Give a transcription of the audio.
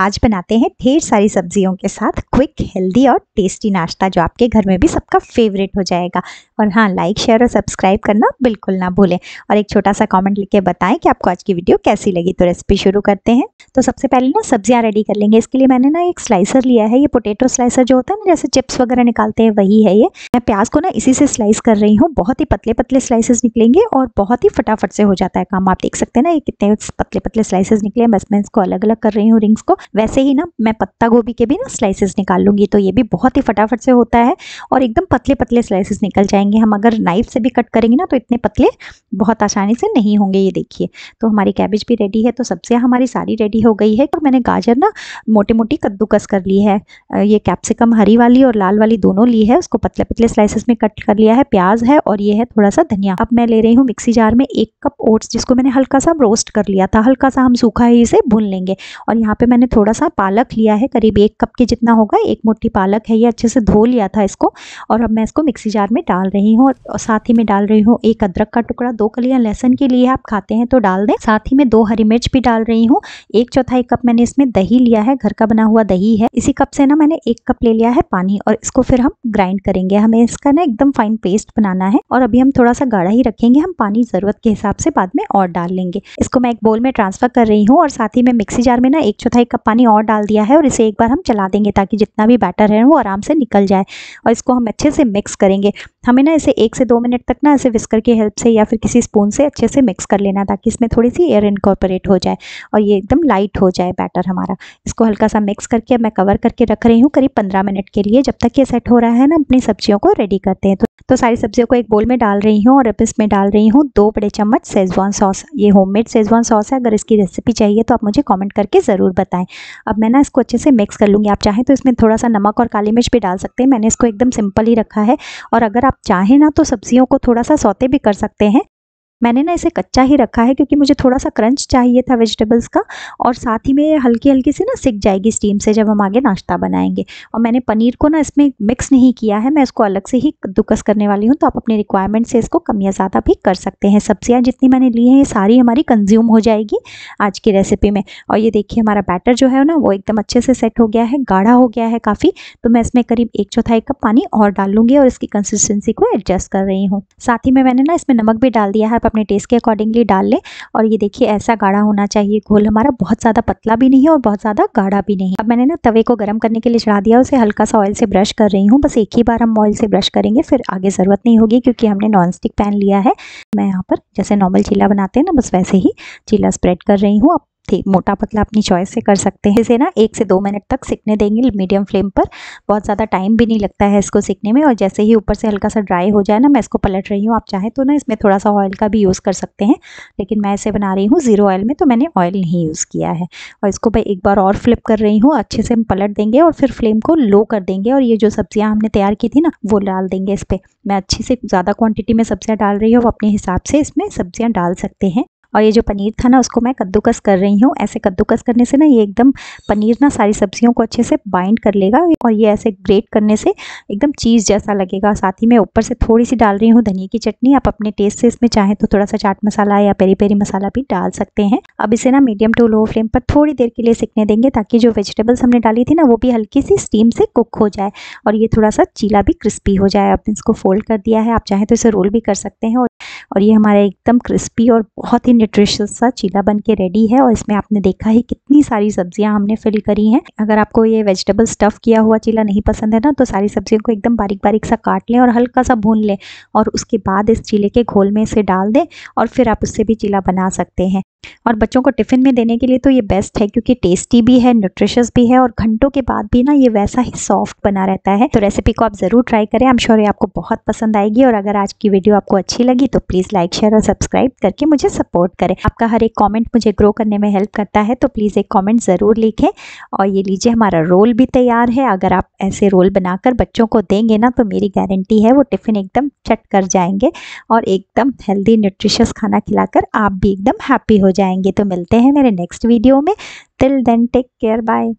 आज बनाते हैं ढेर सारी सब्जियों के साथ क्विक हेल्दी और टेस्टी नाश्ता जो आपके घर में भी सबका फेवरेट हो जाएगा और हाँ लाइक शेयर और सब्सक्राइब करना बिल्कुल ना भूलें और एक छोटा सा कमेंट लिख के बताएं कि आपको आज की वीडियो कैसी लगी तो रेसिपी शुरू करते हैं तो सबसे पहले ना सब्जियाँ रेडी कर लेंगे इसके लिए मैंने ना एक स्लाइसर लिया है ये पोटेटो स्लाइसर जो होता है ना जैसे चिप्स वगैरह निकालते हैं वही है ये मैं प्याज को ना इसी से स्लाइस कर रही हूँ बहुत ही पतले पतले स्लाइसेस निकलेंगे और बहुत ही फटाफट से हो जाता है काम आप देख सकते हैं ना ये कितने पतले पतले स्लाइसेस निकले बस मैं इसको अलग अलग कर रही हूँ रिंग्स को वैसे ही ना मैं पत्ता गोभी के भी ना स्लाइसेस निकाल लूँगी तो ये भी बहुत ही फटाफट से होता है और एकदम पतले पतले स्लाइसेस निकल जाएंगे हम अगर नाइफ से भी कट करेंगे ना तो इतने पतले बहुत आसानी से नहीं होंगे ये देखिए तो हमारी कैबेज भी रेडी है तो सबसे हमारी सारी रेडी हो गई है और मैंने गाजर ना मोटी मोटी कद्दूकस कर ली है ये कैप्सिकम हरी वाली और लाल वाली दोनों ली है उसको पतले पतले स्लाइसेस में कट कर लिया है प्याज है और ये है थोड़ा सा धनिया अब मैं ले रही हूँ मिक्सी जार में एक कप ओट्स जिसको मैंने हल्का सा रोस्ट कर लिया था हल्का सा हम सूखा ही इसे भून लेंगे और यहाँ पे मैंने थोड़ा सा पालक लिया है करीब एक कप के जितना होगा एक मुट्ठी पालक है ये अच्छे से धो लिया था इसको और अब मैं इसको मिक्सी जार में डाल रही हूँ और साथ ही में डाल रही हूँ एक अदरक का टुकड़ा दो कलियाँ लहसन के लिए आप खाते हैं तो डाल दें साथ ही में दो हरी मिर्च भी डाल रही हूँ एक चौथाई कप मैंने इसमें दही लिया है घर का बना हुआ दही है इसी कप से ना मैंने एक कप ले लिया है पानी और इसको फिर हम ग्राइंड करेंगे हमें इसका ना एकदम फाइन पेस्ट बनाना है और अभी हम थोड़ा सा गाढ़ा ही रखेंगे हम पानी ज़रूरत के हिसाब से बाद में और डाल लेंगे इसको मैं एक बोल में ट्रांसफ़र कर रही हूँ और साथ ही मैं मिक्सी जार में ना एक चौथाई कप कप पानी और डाल दिया है और इसे एक बार हम चला देंगे ताकि जितना भी बैटर है वो आराम से निकल जाए और इसको हम अच्छे से मिक्स करेंगे हमें ना इसे एक से दो मिनट तक ना इसे विस्कर की हेल्प से या फिर किसी स्पून से अच्छे से मिक्स कर लेना ताकि इसमें थोड़ी सी एयर इनकॉर्पोरेट हो जाए और ये एकदम लाइट हो जाए बैटर हमारा इसको हल्का सा मिक्स करके अब मैं कवर करके रख रही हूँ करीब पंद्रह मिनट के लिए जब तक ये सेट हो रहा है ना अपनी सब्जियों को रेडी करते हैं तो तो सारी सब्जियों को एक बोल में डाल रही हूँ और अब इसमें डाल रही हूँ दो बड़े चम्मच सेजवान सॉस ये होममेड सेजवान सॉस है अगर इसकी रेसिपी चाहिए तो आप मुझे कमेंट करके ज़रूर बताएं अब मैं ना इसको अच्छे से मिक्स कर लूँगी आप चाहें तो इसमें थोड़ा सा नमक और काली मिर्च भी डाल सकते हैं मैंने इसको एकदम सिंपल ही रखा है और अगर आप चाहें ना तो सब्जियों को थोड़ा सा सौते भी कर सकते हैं मैंने ना इसे कच्चा ही रखा है क्योंकि मुझे थोड़ा सा क्रंच चाहिए था वेजिटेबल्स का और साथ ही में हल्की हल्की से ना सिक जाएगी स्टीम से जब हम आगे नाश्ता बनाएंगे और मैंने पनीर को ना इसमें मिक्स नहीं किया है मैं इसको अलग से ही दुकस करने वाली हूँ तो आप अपने रिक्वायरमेंट से इसको कम या ज़्यादा भी कर सकते हैं सब्जियाँ जितनी मैंने ली हैं ये सारी हमारी कंज्यूम हो जाएगी आज की रेसिपी में और ये देखिए हमारा बैटर जो है ना वो एकदम अच्छे से सेट हो गया है गाढ़ा हो गया है काफ़ी तो मैं इसमें करीब एक चौथाई कप पानी और डाल लूँगी और इसकी कंसिस्टेंसी को एडजस्ट कर रही हूँ साथ ही में मैंने ना इसमें नमक भी डाल दिया है अपने टेस्ट के अकॉर्डिंगली डाल लें और ये देखिए ऐसा गाढ़ा होना चाहिए घोल हमारा बहुत ज़्यादा पतला भी नहीं है और बहुत ज़्यादा गाढ़ा भी नहीं अब मैंने ना तवे को गर्म करने के लिए चढ़ा दिया उसे हल्का सा ऑयल से ब्रश कर रही हूँ बस एक ही बार हम ऑयल से ब्रश करेंगे फिर आगे ज़रूरत नहीं होगी क्योंकि हमने नॉन स्टिक पैन लिया है मैं यहाँ पर जैसे नॉर्मल चीला बनाते हैं ना बस वैसे ही चीला स्प्रेड कर रही हूँ अब थे मोटा पतला अपनी चॉइस से कर सकते हैं इसे ना एक से दो मिनट तक सिकने देंगे मीडियम फ्लेम पर बहुत ज़्यादा टाइम भी नहीं लगता है इसको सिकने में और जैसे ही ऊपर से हल्का सा ड्राई हो जाए ना मैं इसको पलट रही हूँ आप चाहें तो ना इसमें थोड़ा सा ऑयल का भी यूज़ कर सकते हैं लेकिन मैं इसे बना रही हूँ ज़ीरो ऑयल में तो मैंने ऑयल नहीं यूज़ किया है और इसको मैं एक बार और फ्लिप कर रही हूँ अच्छे से हम पलट देंगे और फिर फ्लेम को लो कर देंगे और ये जो सब्ज़ियाँ हमने तैयार की थी ना वो डाल देंगे इस पर मैं अच्छे से ज़्यादा क्वान्टिटी में सब्ज़ियाँ डाल रही हूँ अपने हिसाब से इसमें सब्ज़ियाँ डाल सकते हैं और ये जो पनीर था ना उसको मैं कद्दूकस कर रही हूँ ऐसे कद्दूकस करने से ना ये एकदम पनीर ना सारी सब्जियों को अच्छे से बाइंड कर लेगा और ये ऐसे ग्रेट करने से एकदम चीज़ जैसा लगेगा साथ ही मैं ऊपर से थोड़ी सी डाल रही हूँ धनिया की चटनी आप अपने टेस्ट से इसमें चाहें तो थोड़ा सा चाट मसाला या पेरी पेरी मसाला भी डाल सकते हैं अब इसे ना मीडियम टू लो फ्लेम पर थोड़ी देर के लिए सिकने देंगे ताकि जो वेजिटेबल्स हमने डाली थी ना वो भी हल्की सी स्टीम से कुक हो जाए और ये थोड़ा सा चीला भी क्रिस्पी हो जाए आपने इसको फोल्ड कर दिया है आप चाहें तो इसे रोल भी कर सकते हैं और ये हमारा एकदम क्रिस्पी और बहुत ही न्यूट्रिशस सा चीला बन के रेडी है और इसमें आपने देखा ही कितनी सारी सब्जियां हमने फिल करी हैं अगर आपको ये वेजिटेबल स्टफ़ किया हुआ चीला नहीं पसंद है ना तो सारी सब्जियों को एकदम बारीक बारीक सा काट लें और हल्का सा भून लें और उसके बाद इस चीले के घोल में इसे डाल दें और फिर आप उससे भी चीला बना सकते हैं और बच्चों को टिफ़िन में देने के लिए तो ये बेस्ट है क्योंकि टेस्टी भी है न्यूट्रिशस भी है और घंटों के बाद भी ना ये वैसा ही सॉफ्ट बना रहता है तो रेसिपी को आप ज़रूर ट्राई करें आई एम श्योर ये आपको बहुत पसंद आएगी और अगर आज की वीडियो आपको अच्छी लगी तो प्लीज़ लाइक शेयर और सब्सक्राइब करके मुझे सपोर्ट करें आपका हर एक कॉमेंट मुझे ग्रो करने में हेल्प करता है तो प्लीज़ एक कॉमेंट ज़रूर लिखें और ये लीजिए हमारा रोल भी तैयार है अगर आप ऐसे रोल बनाकर बच्चों को देंगे ना तो मेरी गारंटी है वो टिफ़िन एकदम चट कर जाएंगे और एकदम हेल्दी न्यूट्रिशस खाना खिलाकर आप भी एकदम हैप्पी हो जाएंगे तो मिलते हैं मेरे नेक्स्ट वीडियो में till then take care bye